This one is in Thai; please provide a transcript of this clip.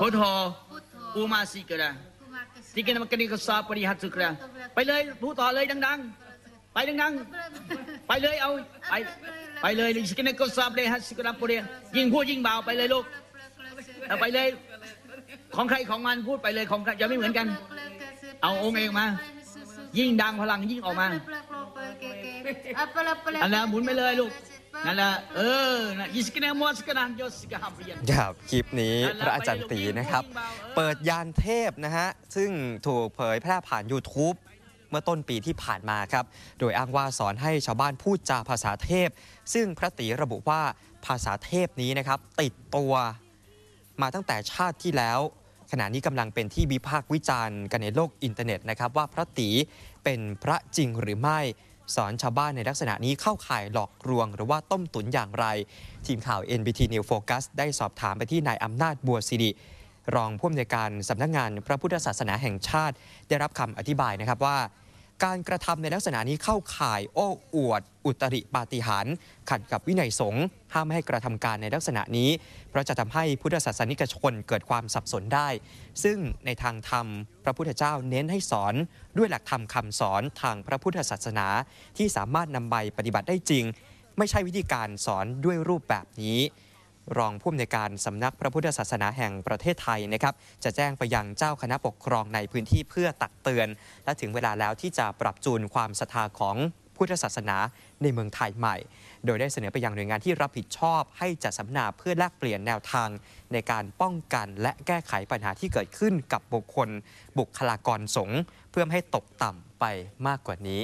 พุทโธอุมาสิกระที่กินมันกินก็สาบปริหัสุกระไปเลยพูดต่อเลยดังๆ ไปดังๆ ไปเลยเอา ไป ไปเลย่กินก็สาบริหัสุกระปุเรยยิ่งพูดยิ่งเบาไปเลยลูกไปเลย ของใครของมันพูดไปเลยของใครจะไม่เหมือนกัน เอาองค์เองมา ยิ่งดังพลังยิ่งออกมาอันนั้นหมุนไปเลยลูกนั่นแหละเออนะยิสกเนมอสกันยสกาเบียาคคลิปนี้พระอาจารย์ตีนะครับ เปิดยานเทพนะฮะซึ่งถูกเผยแพร่ผ่าน YouTube เมื่อต้นปีที่ผ่านมาครับโดยอ้างว่าสอนให้ชาวบ้านพูดจาภาษาเทพ ซึ่งพระตีระบุว่าภาษาเทพนี้นะครับ ติดตัวมาตั้งแต่ชาติที่แล้ว ขณะนี้กำลังเป็นที่วิพากษ์วิจารณ์กันในโลกอินเทอร์เน็ตนะครับ ว่าพระตีเป็นพระจริงหรือไม่สอนชาวบ้านในลักษณะนี้เข้าข่ายหลอกลวงหรือว่าต้มตุ๋นอย่างไร ทีมข่าว NBT New Focus ได้สอบถามไปที่นายอำนาจบัวสิริ รองผู้อำนวยการสำนักงงานพระพุทธศาสนาแห่งชาติได้รับคำอธิบายนะครับว่าการกระทำในลักษณะนี้เข้าข่ายโอ้อวดอุตริปาฏิหาริ์ขัดกับวินัยสงฆ์ห้ามให้กระทำการในลักษณะนี้ เพราะจะทำให้พุทธศาสนิกชนเกิดความสับสนได้ ซึ่งในทางธรรมพระพุทธเจ้าเน้นให้สอนด้วยหลักธรรมคาสอนทางพระพุทธศาสนาที่สามารถนำไปปฏิบัติได้จริง ไม่ใช่วิธีการสอนด้วยรูปแบบนี้รองผู้อำนวยการสำนักพระพุทธศาสนาแห่งประเทศไทยนะครับจะแจ้งไปยังเจ้าคณะปกครองในพื้นที่เพื่อตักเตือน และถึงเวลาแล้วที่จะปรับจูนความศรัทธาของพุทธศาสนาในเมืองไทยใหม่ โดยได้เสนอไปยังหน่วยงานที่รับผิดชอบ ให้จัดสัมนาเพื่อแลกเปลี่ยนแนวทาง ในการป้องกันและแก้ไขปัญหาที่เกิดขึ้นกับบุคคลบุคลากรสงฆ์เพื่อให้ตกต่ำไปมากกว่านี้